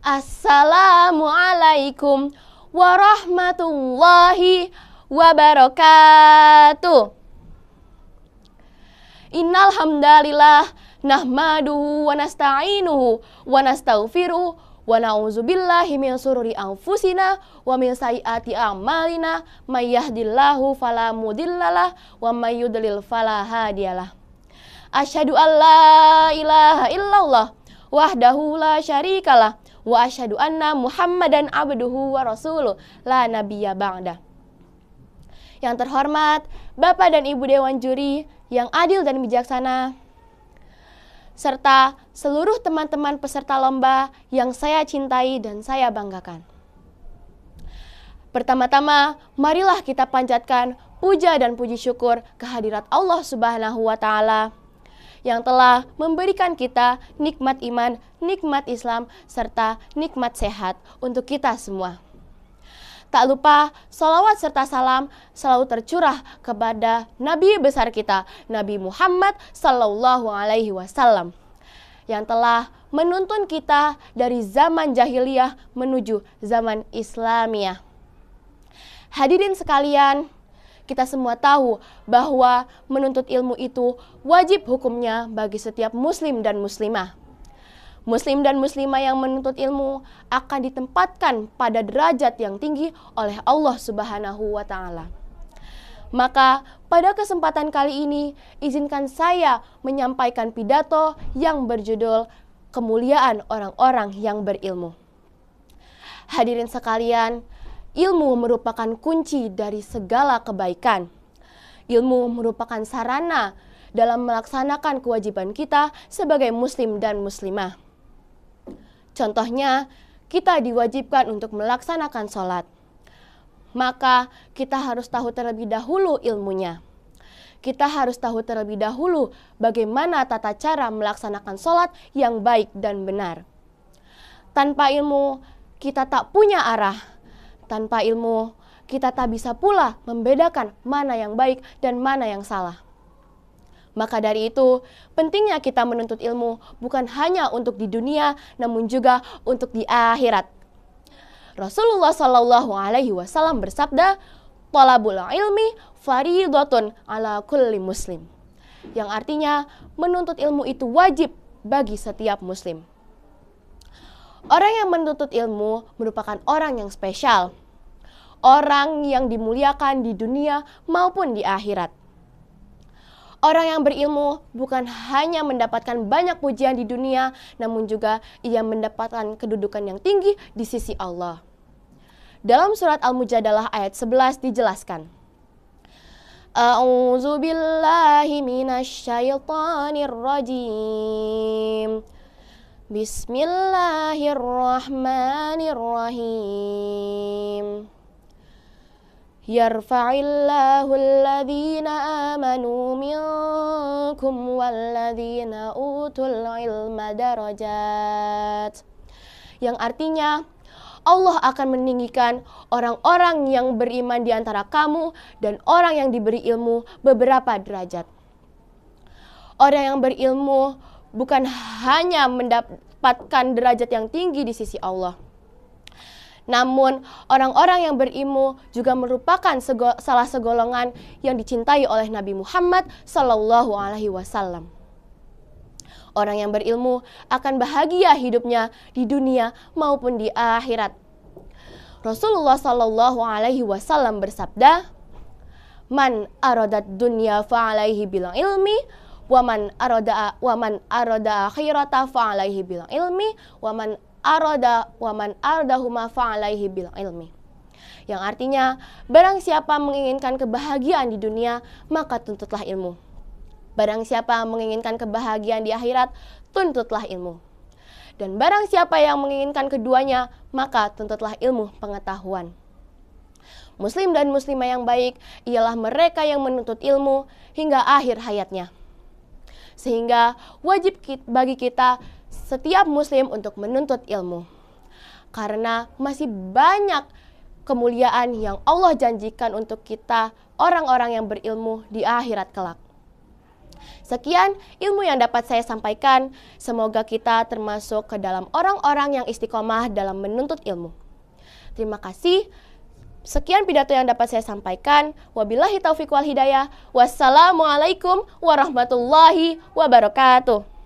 Assalamualaikum warahmatullahi wabarakatuh. Innal hamdalillah nahmaduhu wa nasta'inuhu wa nastaghfiruh wa na'udzubillahi min syururi anfusina wa min sayyiati a'malina may yahdillahu fala mudhillalah wa may yudlil fala hadiyalah asyhadu an la ilaha illallah wahdahu la syarikalah wa asyhadu anna Muhammadan abduhu wa rasuluh la nabiyya ba'da Yang terhormat, Bapak dan Ibu Dewan Juri yang adil dan bijaksana, serta seluruh teman-teman peserta lomba yang saya cintai dan saya banggakan. Pertama-tama, marilah kita panjatkan puja dan puji syukur kehadirat Allah Subhanahu wa taala yang telah memberikan kita nikmat iman, nikmat Islam, serta nikmat sehat untuk kita semua. Tak lupa, salawat serta salam selalu tercurah kepada Nabi besar kita, Nabi Muhammad Sallallahu Alaihi Wasallam, yang telah menuntun kita dari zaman jahiliyah menuju zaman Islamiyah. Hadirin sekalian, kita semua tahu bahwa menuntut ilmu itu wajib hukumnya bagi setiap muslim dan muslimah. Muslim dan muslimah yang menuntut ilmu akan ditempatkan pada derajat yang tinggi oleh Allah Subhanahu wa taala. Maka pada kesempatan kali ini izinkan saya menyampaikan pidato yang berjudul Kemuliaan Orang-orang yang Berilmu. Hadirin sekalian, Ilmu merupakan kunci dari segala kebaikan. Ilmu merupakan sarana dalam melaksanakan kewajiban kita sebagai muslim dan muslimah. Contohnya, kita diwajibkan untuk melaksanakan sholat. Maka kita harus tahu terlebih dahulu ilmunya. Kita harus tahu terlebih dahulu bagaimana tata cara melaksanakan sholat yang baik dan benar. Tanpa ilmu, kita tak punya arah tanpa ilmu, kita tak bisa pula membedakan mana yang baik dan mana yang salah. Maka dari itu, pentingnya kita menuntut ilmu bukan hanya untuk di dunia, namun juga untuk di akhirat. Rasulullah Shallallahu Alaihi Wasallam bersabda, "Tolabul ilmi faridatun ala kulli muslim." Yang artinya, menuntut ilmu itu wajib bagi setiap muslim. Orang yang menuntut ilmu merupakan orang yang spesial, orang yang dimuliakan di dunia maupun di akhirat. Orang yang berilmu bukan hanya mendapatkan banyak pujian di dunia, namun juga ia mendapatkan kedudukan yang tinggi di sisi Allah. Dalam surat Al-Mujadalah ayat 11 dijelaskan, A'udzubillahiminasyaitanirrojim. billahi Bismillahirrahmanirrahim Yarfa'illahu alladhina amanu minkum walladhina utul ilma darajat Yang artinya Allah akan meninggikan orang-orang yang beriman di antara kamu dan orang yang diberi ilmu beberapa derajat. Orang yang berilmu bukan hanya mendapatkan derajat yang tinggi di sisi Allah, namun, orang-orang yang berilmu juga merupakan sego salah segolongan yang dicintai oleh Nabi Muhammad Sallallahu Alaihi Wasallam. Orang yang berilmu akan bahagia hidupnya di dunia maupun di akhirat. Rasulullah Sallallahu Alaihi Wasallam bersabda, "Man aradat dunya fa'alaihi bilang ilmi, waman aroda waman aroda khairata fa'alaihi bil ilmi waman aroda waman huma fa'alaihi bil ilmi yang artinya barang siapa menginginkan kebahagiaan di dunia maka tuntutlah ilmu barang siapa menginginkan kebahagiaan di akhirat tuntutlah ilmu dan barang siapa yang menginginkan keduanya maka tuntutlah ilmu pengetahuan Muslim dan muslimah yang baik ialah mereka yang menuntut ilmu hingga akhir hayatnya. Sehingga wajib bagi kita setiap muslim untuk menuntut ilmu. Karena masih banyak kemuliaan yang Allah janjikan untuk kita orang-orang yang berilmu di akhirat kelak. Sekian ilmu yang dapat saya sampaikan. Semoga kita termasuk ke dalam orang-orang yang istiqomah dalam menuntut ilmu. Terima kasih. Sekian pidato yang dapat saya sampaikan. Wabillahi taufiq wal hidayah. Wassalamualaikum warahmatullahi wabarakatuh.